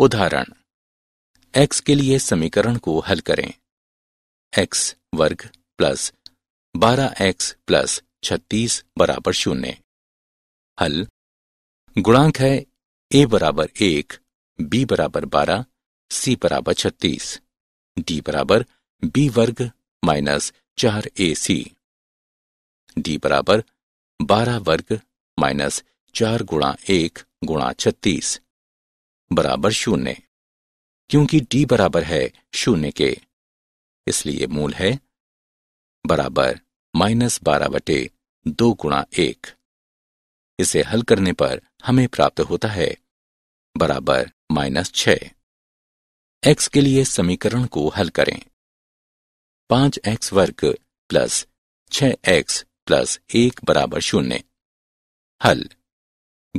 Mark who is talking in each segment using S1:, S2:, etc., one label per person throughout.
S1: उदाहरण x के लिए समीकरण को हल करें x वर्ग प्लस बारह एक्स प्लस छत्तीस बराबर शून्य हल गुणांक है a बराबर एक b बराबर बारह c बराबर छत्तीस d बराबर b वर्ग माइनस चार ए सी डी बराबर बारह वर्ग माइनस चार गुणा एक गुणा छत्तीस बराबर शून्य क्योंकि डी बराबर है शून्य के इसलिए मूल है बराबर माइनस बारह बटे दो गुणा एक इसे हल करने पर हमें प्राप्त होता है बराबर माइनस छ एक्स के लिए समीकरण को हल करें पांच एक्स वर्ग प्लस छ एक्स प्लस एक बराबर शून्य हल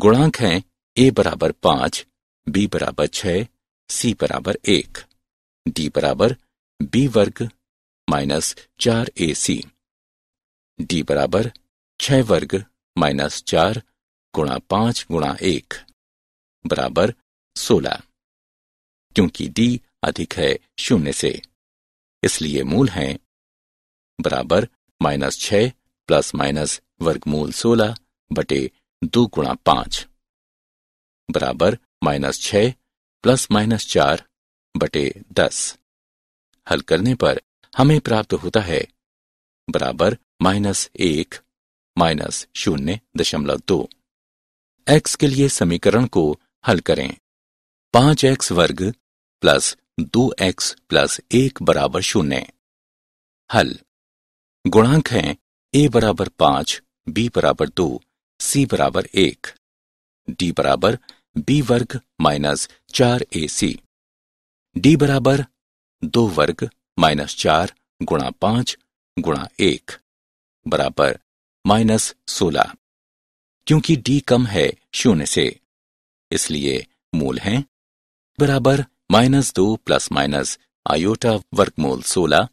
S1: गुणांक है ए बराबर पांच बी बराबर छ सी बराबर एक डी बराबर बी वर्ग माइनस चार ए सी डी बराबर छ वर्ग माइनस चार गुणा पांच गुणा एक बराबर सोलह क्योंकि डी अधिक है शून्य से इसलिए मूल है बराबर माइनस छ प्लस माइनस वर्गमूल सोलह बटे दो गुणा पांच बराबर माइनस छ प्लस माइनस चार बटे दस हल करने पर हमें प्राप्त होता है बराबर माइनस एक माइनस शून्य दशमलव दो एक्स के लिए समीकरण को हल करें पांच एक्स वर्ग प्लस दो एक्स प्लस एक बराबर शून्य हल गुणांक हैं ए बराबर पांच बी बराबर दो सी बराबर एक डी बराबर बी वर्ग माइनस चार ए सी डी बराबर दो वर्ग माइनस चार गुणा पांच गुणा एक बराबर माइनस सोलह क्योंकि डी कम है शून्य से इसलिए मूल हैं बराबर माइनस दो प्लस माइनस आयोटा वर्गमूल सोलह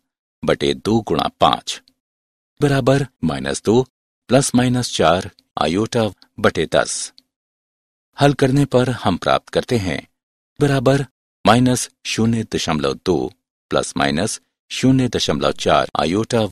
S1: बटे दो गुणा पांच बराबर माइनस दो प्लस माइनस चार आयोटा बटे दस हल करने पर हम प्राप्त करते हैं बराबर माइनस शून्य दशमलव दो प्लस माइनस शून्य दशमलव चार आयोटा